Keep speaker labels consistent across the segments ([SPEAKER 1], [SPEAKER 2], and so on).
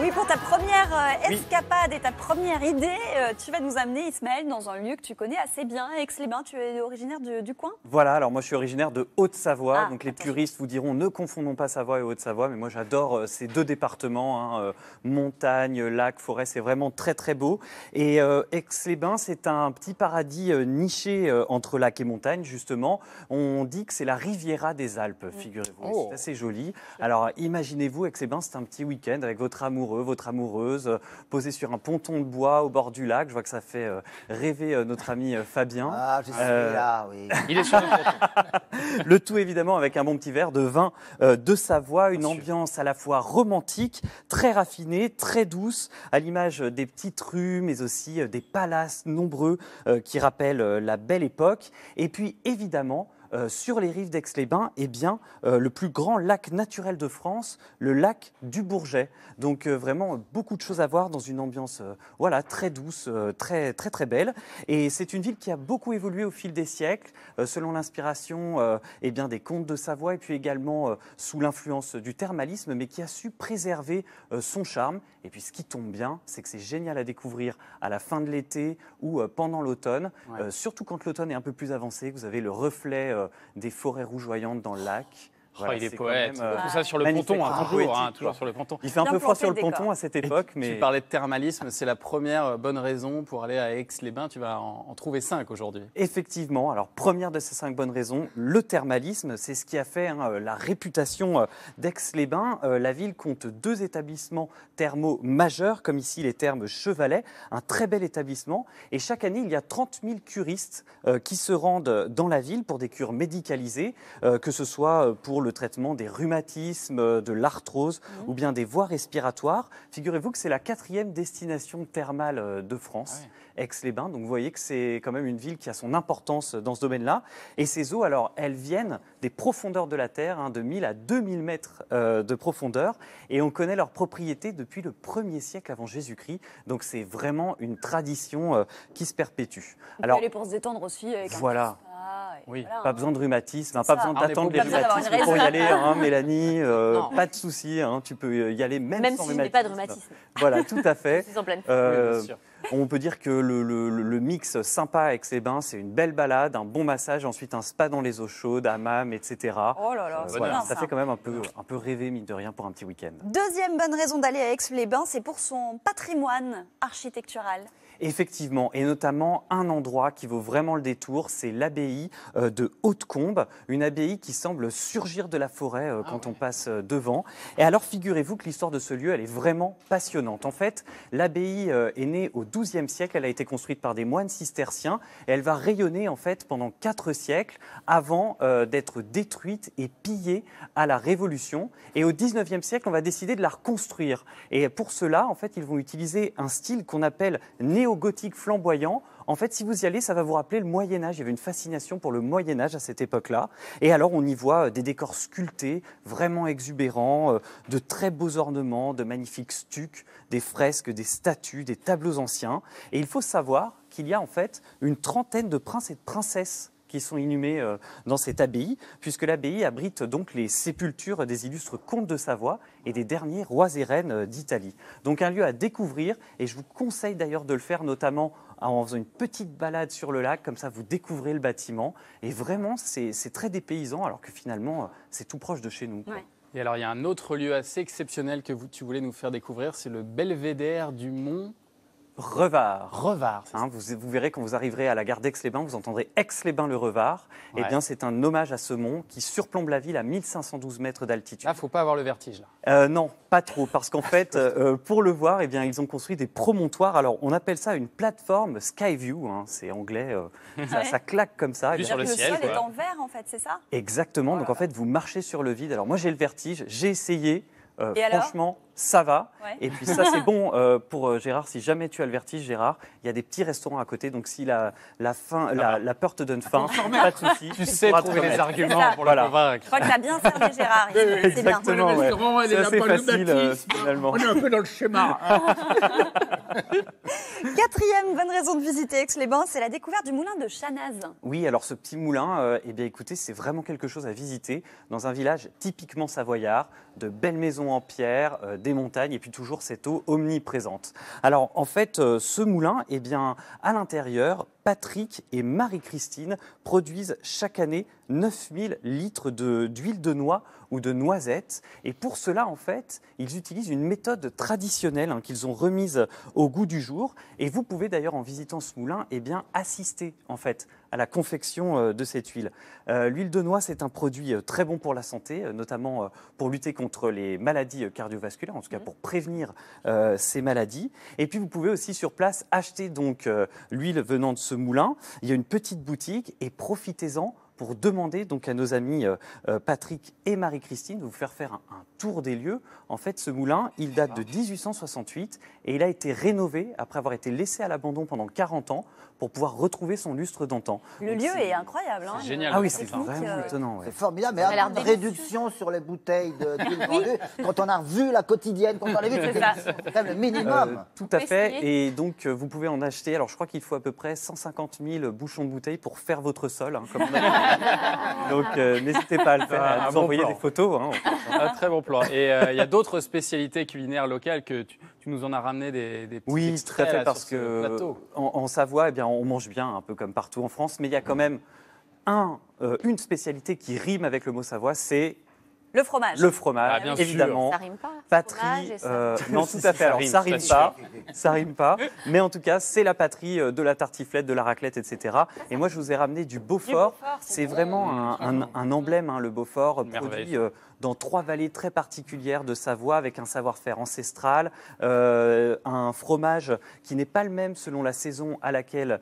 [SPEAKER 1] oui, pour ta première euh, escapade et ta première idée, euh, tu vas nous amener, Ismaël, dans un lieu que tu connais assez bien, Aix-les-Bains. Tu es originaire du, coin Voilà, alors moi je suis originaire de Haute-Savoie. Ah, donc les puristes vous diront ne confondons pas Savoie et Haute-Savoie, mais moi j'adore euh, ces deux départements, hein, montagne, lac, forêt, c'est vraiment très très beau. Et Aix-les-Bains, c'est un petit paradis niché entre lac et montagne, justement. On dit que c'est la Riviera des Alpes, mm. figurez-vous. Oh. C'est assez joli. Alors imaginez-vous, Aix-les-Bains, c'est un petit week-end avec votre votre amoureux, votre amoureuse, euh, posée sur un ponton de bois au bord du lac. Je vois que ça fait euh, rêver euh, notre ami Fabien. Ah, je suis là, oui. Il est sur le ponton. Le tout évidemment avec un bon petit verre de vin de Savoie, une ambiance à la fois romantique, très raffinée, très douce, à l'image des petites rues, mais aussi des palaces nombreux qui rappellent la belle époque. Et puis évidemment, euh, sur les rives d'Aix-les-Bains, eh bien, euh, le plus grand lac naturel de France, le lac du Bourget. Donc euh, vraiment beaucoup de choses à voir dans une ambiance voilà, très douce, très, très très belle. Et c'est une ville qui a beaucoup évolué au fil des siècles, selon l'inspiration eh bien, des contes de Savoie et puis également sous l'influence du thermalisme, mais qui a su préserver son charme. Et puis ce qui tombe bien, c'est que c'est génial à découvrir à la fin de l'été ou pendant l'automne, surtout quand l'automne est un peu plus avancé, vous avez le reflet euh, des forêts rougeoyantes dans le lac il est, poète. Euh, ça sur le ponton, hein, hein, hein. sur le ponton. Il fait un peu froid sur le ponton à cette époque. Mais... Tu parlais de thermalisme, c'est la première
[SPEAKER 2] euh, bonne raison pour aller à Aix-les-Bains. Tu vas en,
[SPEAKER 1] trouver cinq aujourd'hui. Effectivement. Alors, première de ces cinq bonnes raisons, le thermalisme. C'est ce qui a fait la réputation euh, d'Aix-les-Bains. La ville compte deux établissements thermaux majeurs, comme ici les thermes Chevalet, un très bel établissement. Et chaque année, il y a 30 000 curistes qui se rendent dans la ville pour des cures médicalisées, que ce soit pour le le traitement des rhumatismes, euh, de l'arthrose mhm. ou bien des voies respiratoires. Figurez-vous que c'est la quatrième destination thermale euh, de France. Ah Aix-les-Bains. Donc vous voyez que c'est quand même une ville qui a son importance euh, dans ce domaine-là. Et ces eaux, alors, elles viennent des profondeurs de la Terre, hein, de 1000 à 2000 mètres de profondeur. Et on connaît leurs propriétés depuis le 1er siècle avant Jésus-Christ. Donc c'est vraiment une tradition qui se perpétue. alors, aller pour se détendre aussi. Avec voilà pas hein. besoin de rhumatisme, hein, ah, pas besoin d'attendre les rhumatismes pour y aller, hein, Mélanie, euh, pas de souci, hein, tu peux y aller même, même sans si rhumatisme. pas de rhumatisme. Voilà, tout à fait. en pleine euh, on peut dire que le, mix sympa avec ses bains, c'est une belle balade, un bon massage, ensuite un spa dans les eaux chaudes, hammam, etc. Oh là là, euh, ça, ça fait quand même un peu, un peu rêver, mine de rien, pour un petit week-end. Deuxième bonne raison d'aller à Aix-les-Bains, c'est pour son patrimoine architectural. Effectivement, et notamment un endroit qui vaut vraiment le détour, c'est l'abbaye euh, de Hautecombe, une abbaye qui semble surgir de la forêt euh, ah quand on passe euh, devant. Et alors figurez-vous que l'histoire de ce lieu, elle est vraiment passionnante. En fait, l'abbaye est née au XIIe siècle, elle a été construite par des moines cisterciens, et elle va rayonner en fait pendant quatre siècles avant d'être détruite et pillée à la Révolution. Et au XIXe siècle, on va décider de la reconstruire. Et pour cela, en fait, ils vont utiliser un style qu'on appelle néo gothique flamboyant. En fait, si vous y allez, ça va vous rappeler le Moyen Âge. Il y avait une fascination pour le Moyen Âge à cette époque-là. Et alors, on y voit euh, des décors sculptés, vraiment exubérants, euh, de très beaux ornements, de magnifiques stucs, des fresques, des statues, des tableaux anciens. Et il faut savoir qu'il y a en fait une trentaine de princes et de princesses qui sont inhumés euh, dans cette abbaye, puisque l'abbaye abrite donc les sépultures des illustres comtes de Savoie et des derniers rois et reines euh, d'Italie. Donc un lieu à découvrir, et je vous conseille d'ailleurs de le faire notamment en faisant une petite balade sur le lac, comme ça vous découvrez le bâtiment, et vraiment c'est très dépaysant, alors que finalement euh, c'est tout proche de chez nous. Et alors il y a un autre lieu assez exceptionnel que tu voulais nous faire découvrir, c'est le belvédère du mont Revard. Revard. Hein, vous, verrez quand vous arriverez à la gare d'Aix-les-Bains, vous entendrez Aix-les-Bains le Revard. Eh bien, c'est un hommage à ce mont qui surplombe la ville à 1512 mètres d'altitude. Ah, faut pas avoir le vertige là. Euh, non, pas trop, parce qu'en fait, euh, euh, pour le voir, eh bien, ils ont construit des promontoires. Alors, on appelle ça une plateforme Skyview. Hein, c'est anglais, ça, claque comme ça. Eh le, ciel. est en vert, en fait, c'est ça Exactement. Donc, en fait, vous marchez sur le vide. Alors, moi, j'ai le vertige. J'ai essayé. franchement, ça va. Et puis ça, c'est bon euh, pour euh, Gérard. Si jamais tu as Gérard, il y a des petits restaurants à côté. Donc si la, la, ah. la, porte peur te donne faim, pas de Tu sais trouver les arguments pour le convaincre. Je crois que tu as bien servi Gérard. exactement. C'est ouais. est assez facile, euh, hein finalement. On est un peu dans le schéma. Hein. Quatrième bonne raison de visiter aix les c'est la découverte du moulin de Chanaz. Oui, alors ce petit moulin, et eh bien, écoutez, c'est vraiment quelque chose à visiter dans un village typiquement savoyard, de belles maisons en pierre, des montagnes et puis toujours cette eau omniprésente. Alors en fait, euh, ce moulin, eh bien, à l'intérieur, Patrick et Marie-Christine produisent chaque année 9000 litres d'huile de, noix ou de noisettes Et pour cela, en fait, ils utilisent une méthode traditionnelle hein, qu'ils ont remise au goût du jour. Et vous pouvez d'ailleurs, en visitant ce moulin, eh bien, assister en fait à la confection euh, de cette huile. Euh, l'huile de noix, c'est un produit euh, très bon pour la santé, notamment pour lutter contre les maladies cardiovasculaires, en tout cas mmh. pour prévenir ces maladies. Et puis, vous pouvez aussi sur place acheter donc l'huile venant de ce moulin. Il y a une petite boutique et profitez-en pour demander donc à nos amis euh, euh, Patrick et Marie-Christine de vous faire faire un, tour des lieux. En fait, ce moulin, il date de 1868 et il a été rénové après avoir été laissé à l'abandon pendant 40 ans pour pouvoir retrouver son lustre d'antan. Le lieu est... incroyable. Hein, génial. Ah oui, c'est vraiment C'est formidable, mais réduction sur les bouteilles de vendue,
[SPEAKER 2] quand on a vu la quotidienne, quand on a vu, c'était
[SPEAKER 1] le minimum. Euh, tout à fait, et donc vous pouvez en acheter. Alors je crois qu'il faut à peu près 150 000 bouchons de bouteilles pour faire votre sol, hein, comme on Donc euh, n'hésitez pas à ah, nous envoyer des photos. Hein. un très bon plan.
[SPEAKER 2] Et euh, il y a d'autres spécialités culinaires locales que tu, nous en as ramené des, des petits Oui, extraits, parce que
[SPEAKER 1] en, Savoie, eh bien, on mange bien, un peu comme partout en France, mais il y a quand mm. même un, euh, une spécialité qui rime avec le mot Savoie, c'est le fromage. Le fromage, ah, évidemment. Hein patrie. Euh, non, tout à fait. Alors, ça rime pas, ça rime pas. Mais en tout cas, c'est la patrie euh, de la tartiflette, de la raclette, etc. Et moi, je vous ai ramené du Beaufort. C'est vraiment un, emblème, hein, le Beaufort, euh, produit dans trois vallées très particulières de Savoie, avec un savoir-faire ancestral, un fromage qui n'est pas le même selon la saison à laquelle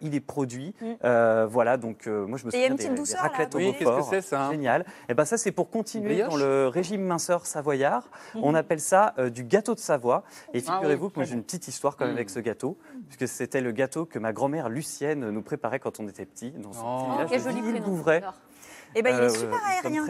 [SPEAKER 1] il est produit. Mm. voilà, donc moi, je me souviens des, douceur, raclettes au oui, Beaufort. Qu'est-ce que c'est ça hein Génial. Et eh ben ça, c'est pour continuer dans le régime minceur savoyard. Mm. On appelle ça euh, du gâteau de Savoie. Et ah figurez-vous que j'ai une petite histoire quand même avec mm. ce gâteau, puisque c'était le gâteau que ma grand-mère Lucienne nous préparait quand on était oh. petit dans son oh. quel joli eh ben, il est euh, super aérien.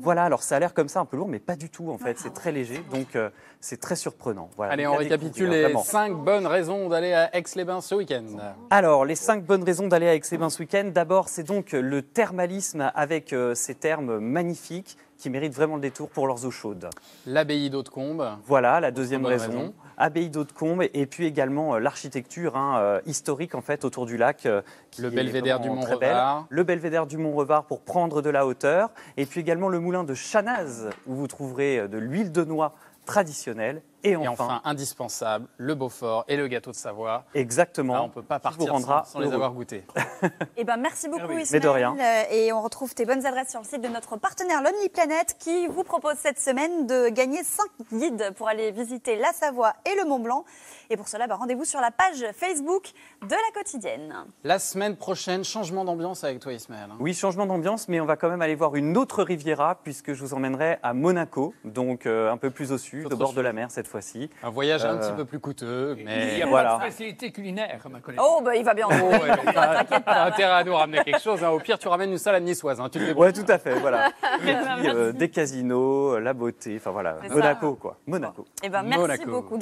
[SPEAKER 1] Voilà, alors ça a l'air comme ça un peu lourd, mais pas du tout en fait. Ah c'est très léger, donc euh, c'est très surprenant. Allez, on récapitule les cinq
[SPEAKER 2] bonnes raisons d'aller à Aix-les-Bains ce week-end.
[SPEAKER 1] Alors, les cinq bonnes raisons d'aller à Aix-les-Bains ce week-end, d'abord, c'est donc le thermalisme avec ces termes magnifiques qui méritent vraiment le détour pour leurs eaux chaudes. L'abbaye d'Hautecombe. Voilà, la deuxième raison. Abbaye d'Hautecombe et puis également euh, l'architecture hein, euh, historique en fait autour du lac. le belvédère du Mont-Revard. Le belvédère du Mont-Revard pour prendre de la hauteur. Et puis également le moulin de Chanaz où vous trouverez euh, de l'huile de noix traditionnel. Et enfin, indispensable, le Beaufort et le gâteau de Savoie. Exactement. on ne peut pas partir sans, les avoir goûtés. et eh ben, merci beaucoup Ismaël. Euh, et on retrouve tes bonnes adresses sur le site de notre partenaire Lonely Planet qui vous propose cette semaine de gagner 5 guides pour aller visiter la Savoie et le Mont Blanc. Et pour cela, bah, rendez-vous sur la page Facebook de la quotidienne. La semaine prochaine, changement d'ambiance avec toi Ismaël. Hein. Oui, changement d'ambiance, mais on va quand même aller voir une autre Riviera puisque je vous emmènerai à Monaco, donc euh, un peu plus au sud au bord de la mer cette fois-ci. Un voyage un euh, petit peu plus coûteux, mais il y a voilà. pas de
[SPEAKER 2] spécialité culinaire, ma collègue. Oh, bah, il va bien. Oh, ouais,
[SPEAKER 1] T'inquiète pas. intérêt à nous ramener quelque chose. Hein. Au pire, tu ramènes une salade niçoise. Hein. Tu te ouais, tout à fait. Voilà. Et euh, des casinos, euh, la beauté, enfin voilà, Monaco quoi. Monaco. Et eh ben, merci beaucoup.